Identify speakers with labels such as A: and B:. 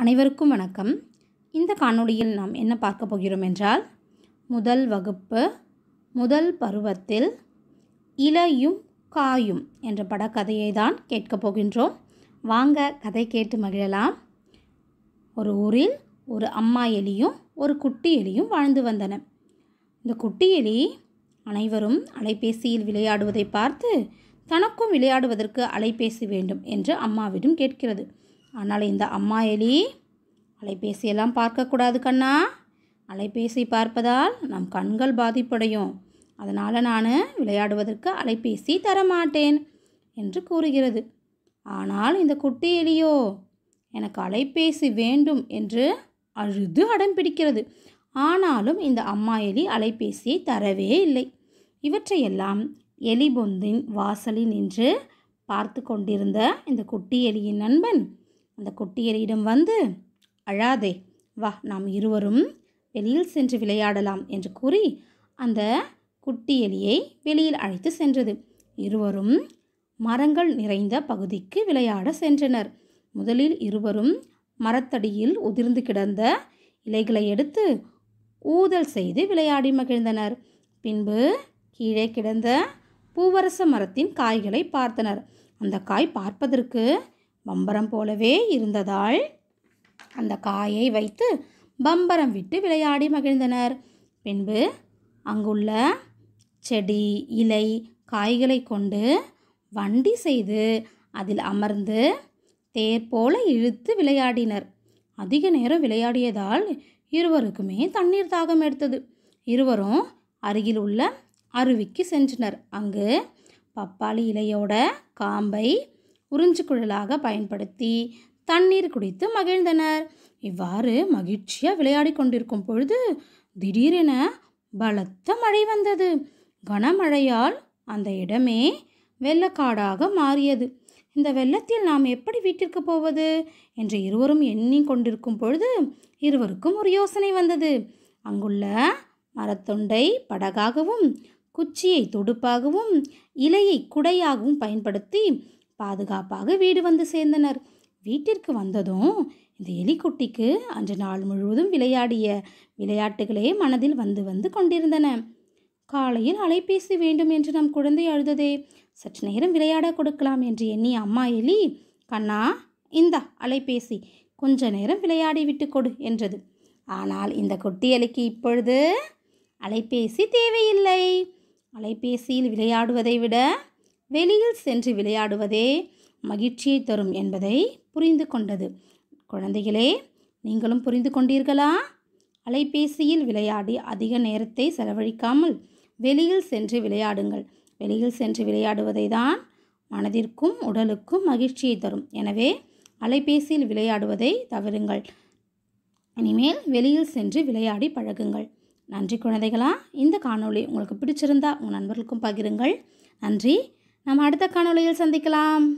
A: அனைவருக்கும் வணக்கம் இந்த காணொளியில் நாம் என்ன பார்க்க போகிறோம் என்றால் முதல் வகுப்பு முதல் பருவத்தில் இலையும் காயும் என்ற படக்கதையை தான் கேட்கப் போகின்றோம் வாங்க கதை கேட்டு மகிழலாம் ஒரு ஊரில் ஒரு அம்மா எலியும் ஒரு குட்டி எலியும் வாழ்ந்து வந்தன இந்த குட்டி எலி அனைவரும் அலைபேசியில் விளையாடுவதை பார்த்து தனக்கும் விளையாடுவதற்கு அலைபேசி வேண்டும் என்று அம்மாவிடம் கேட்கிறது ஆனால் இந்த அம்மா எலி அலைபேசியெல்லாம் பார்க்கக்கூடாது கண்ணா அலைபேசி பார்ப்பதால் நம் கண்கள் பாதிப்படையும் அதனால் நான் விளையாடுவதற்கு அலைபேசி தரமாட்டேன் என்று கூறுகிறது ஆனால் இந்த குட்டி எலியோ எனக்கு அலைபேசி வேண்டும் என்று அழுது அடம் பிடிக்கிறது ஆனாலும் இந்த அம்மா எலி அலைபேசியை தரவே இல்லை இவற்றையெல்லாம் எலிபொந்தின் வாசலில் நின்று பார்த்து கொண்டிருந்த இந்த குட்டி எலியின் நண்பன் அந்த கொட்டியரிடம் வந்து அழாதே வா நாம் இருவரும் வெளியில் சென்று விளையாடலாம் என்று கூறி அந்த குட்டி எலியை வெளியில் அழைத்து சென்றது இருவரும் மரங்கள் நிறைந்த பகுதிக்கு விளையாட சென்றனர் முதலில் இருவரும் மரத்தடியில் உதிர்ந்து கிடந்த இலைகளை எடுத்து ஊதல் செய்து விளையாடி மகிழ்ந்தனர் பின்பு கீழே கிடந்த பூவரச மரத்தின் காய்களை பார்த்தனர் அந்த காய் பார்ப்பதற்கு பம்பரம் போலவே இருந்ததால் அந்த காயை வைத்து பம்பரம் விட்டு விளையாடி மகிழ்ந்தனர் பின்பு அங்குள்ள செடி இலை காய்களை கொண்டு வண்டி செய்து அதில் அமர்ந்து தேர் போல இழுத்து விளையாடினர் அதிக நேரம் விளையாடியதால் இருவருக்குமே தண்ணீர் தாகம் எடுத்தது இருவரும் அருகில் உள்ள அருவிக்கு சென்றனர் அங்கு பப்பாளி இலையோட காம்பை உறிஞ்சு குழலாக பயன்படுத்தி தண்ணீர் குடித்து மகிழ்ந்தனர் இவ்வாறு மகிழ்ச்சியாக விளையாடி கொண்டிருக்கும் பொழுது திடீரென பலத்த மழை வந்தது கனமழையால் அந்த இடமே வெள்ளக்காடாக மாறியது இந்த வெள்ளத்தில் நாம் எப்படி வீட்டிற்கு போவது என்று இருவரும் எண்ணி கொண்டிருக்கும் பொழுது இருவருக்கும் ஒரு யோசனை வந்தது அங்குள்ள மரத்தொண்டை படகாகவும் குச்சியை தொடுப்பாகவும் இலையை குடையாகவும் பயன்படுத்தி பாதுகாப்பாக வீடு வந்து சேர்ந்தனர் வீட்டிற்கு வந்ததும் இந்த எலிக்குட்டிக்கு அன்று நாள் முழுவதும் விளையாடிய விளையாட்டுகளே மனதில் வந்து வந்து கொண்டிருந்தன காலையில் அலைபேசி வேண்டும் என்று நம் குழந்தை அழுததே சற்று நேரம் விளையாட கொடுக்கலாம் என்று எண்ணி அம்மா எலி கண்ணா இந்தா அலைபேசி கொஞ்ச நேரம் விளையாடி விட்டு கொடு என்றது ஆனால் இந்த குட்டி எலிக்கு இப்பொழுது அலைபேசி தேவையில்லை அலைபேசியில் விளையாடுவதை விட வெளியில் சென்று விளையாடுவதே மகிழ்ச்சியை தரும் என்பதை புரிந்து கொண்டது குழந்தைகளே நீங்களும் புரிந்து கொண்டீர்களா அலைபேசியில் விளையாடி அதிக நேரத்தை செலவழிக்காமல் வெளியில் சென்று விளையாடுங்கள் வெளியில் சென்று விளையாடுவதை தான் மனதிற்கும் உடலுக்கும் மகிழ்ச்சியை தரும் எனவே அலைபேசியில் விளையாடுவதை தவறுங்கள் இனிமேல் வெளியில் சென்று விளையாடி பழகுங்கள் நன்றி குழந்தைகளா இந்த காணொளி உங்களுக்கு பிடிச்சிருந்தா உங்கள் நண்பர்களுக்கும் பகிருங்கள் நன்றி நாம் அடுத்த காணொளியில் சந்திக்கலாம்